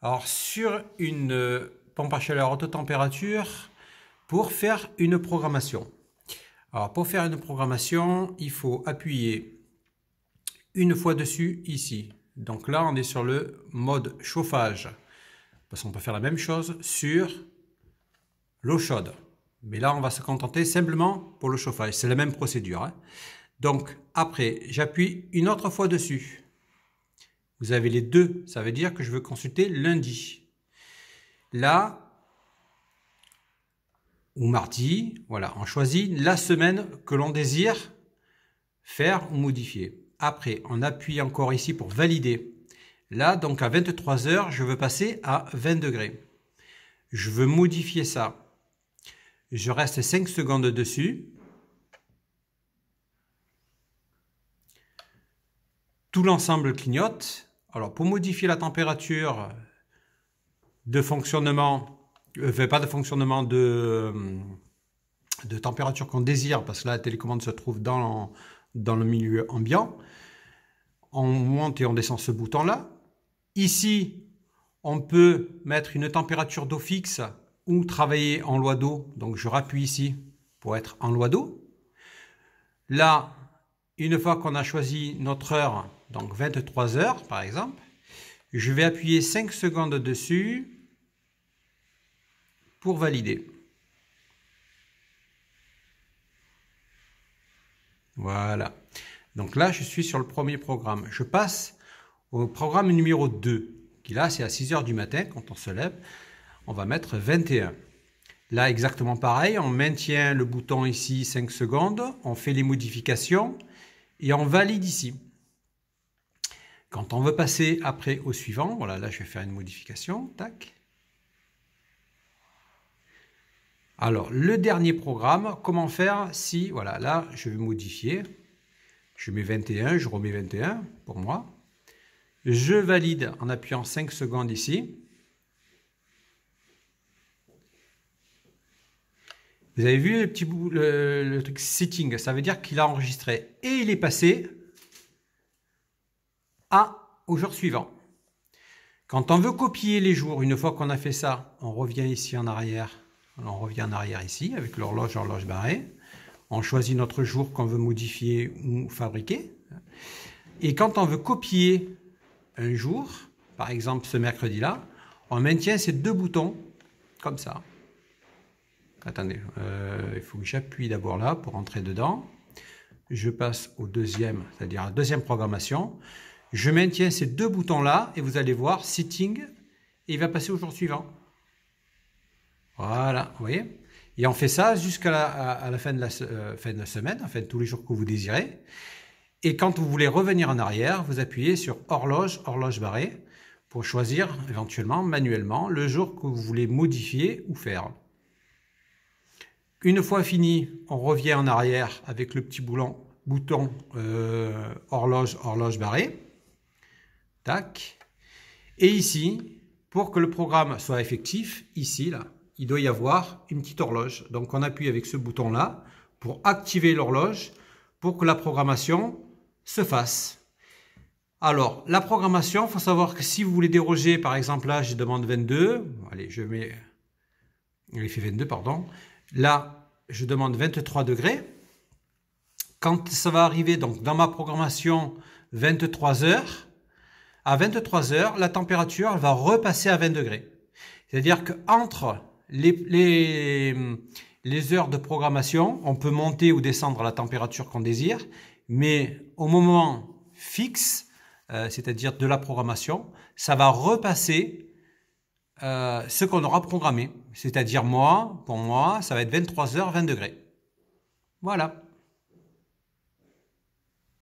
Alors sur une euh, pompe à chaleur haute température, pour faire une programmation. Alors pour faire une programmation, il faut appuyer une fois dessus ici. Donc là, on est sur le mode chauffage. Parce qu'on peut faire la même chose sur l'eau chaude. Mais là, on va se contenter simplement pour le chauffage. C'est la même procédure. Hein. Donc après, j'appuie une autre fois dessus. Vous avez les deux. Ça veut dire que je veux consulter lundi. Là, ou mardi, voilà, on choisit la semaine que l'on désire faire ou modifier. Après, on appuie encore ici pour valider. Là, donc à 23 heures, je veux passer à 20 degrés. Je veux modifier ça. Je reste 5 secondes dessus. Tout l'ensemble clignote. Alors, pour modifier la température de fonctionnement, euh, fait pas de fonctionnement, de, euh, de température qu'on désire, parce que la télécommande se trouve dans, dans le milieu ambiant, on monte et on descend ce bouton-là. Ici, on peut mettre une température d'eau fixe ou travailler en loi d'eau. Donc, je rappuie ici pour être en loi d'eau. Là, une fois qu'on a choisi notre heure, donc 23 heures par exemple, je vais appuyer 5 secondes dessus pour valider. Voilà. Donc là, je suis sur le premier programme. Je passe au programme numéro 2, qui là, c'est à 6 heures du matin, quand on se lève, on va mettre 21. Là, exactement pareil, on maintient le bouton ici 5 secondes, on fait les modifications et on valide ici. Quand on veut passer après au suivant, voilà, là je vais faire une modification, tac. Alors, le dernier programme, comment faire si, voilà, là, je vais modifier. Je mets 21, je remets 21 pour moi. Je valide en appuyant 5 secondes ici. Vous avez vu le petit bout, le truc setting, ça veut dire qu'il a enregistré et il est passé a au jour suivant. Quand on veut copier les jours, une fois qu'on a fait ça, on revient ici en arrière. On revient en arrière ici avec l'horloge, horloge barrée. On choisit notre jour qu'on veut modifier ou fabriquer. Et quand on veut copier un jour, par exemple ce mercredi-là, on maintient ces deux boutons comme ça. Attendez, euh, il faut que j'appuie d'abord là pour entrer dedans. Je passe au deuxième, c'est-à-dire à la deuxième programmation. Je maintiens ces deux boutons-là et vous allez voir Sitting » et il va passer au jour suivant. Voilà, vous voyez Et on fait ça jusqu'à la, fin, de la fin de la euh, semaine, en tous les jours que vous désirez. Et quand vous voulez revenir en arrière, vous appuyez sur horloge, horloge barré » pour choisir éventuellement manuellement le jour que vous voulez modifier ou faire. Une fois fini, on revient en arrière avec le petit boulon, bouton euh, horloge, horloge barré ». Et ici, pour que le programme soit effectif, ici, là, il doit y avoir une petite horloge. Donc on appuie avec ce bouton-là pour activer l'horloge pour que la programmation se fasse. Alors, la programmation, il faut savoir que si vous voulez déroger, par exemple là, je demande 22, allez, je mets, il fait 22, pardon, là, je demande 23 degrés. Quand ça va arriver, donc dans ma programmation, 23 heures, à 23 heures, la température va repasser à 20 degrés. C'est-à-dire qu'entre les, heures de programmation, on peut monter ou descendre la température qu'on désire, mais au moment fixe, euh, c'est-à-dire de la programmation, ça va repasser euh, ce qu'on aura programmé. C'est-à-dire moi, pour moi, ça va être 23 heures, 20 degrés. Voilà.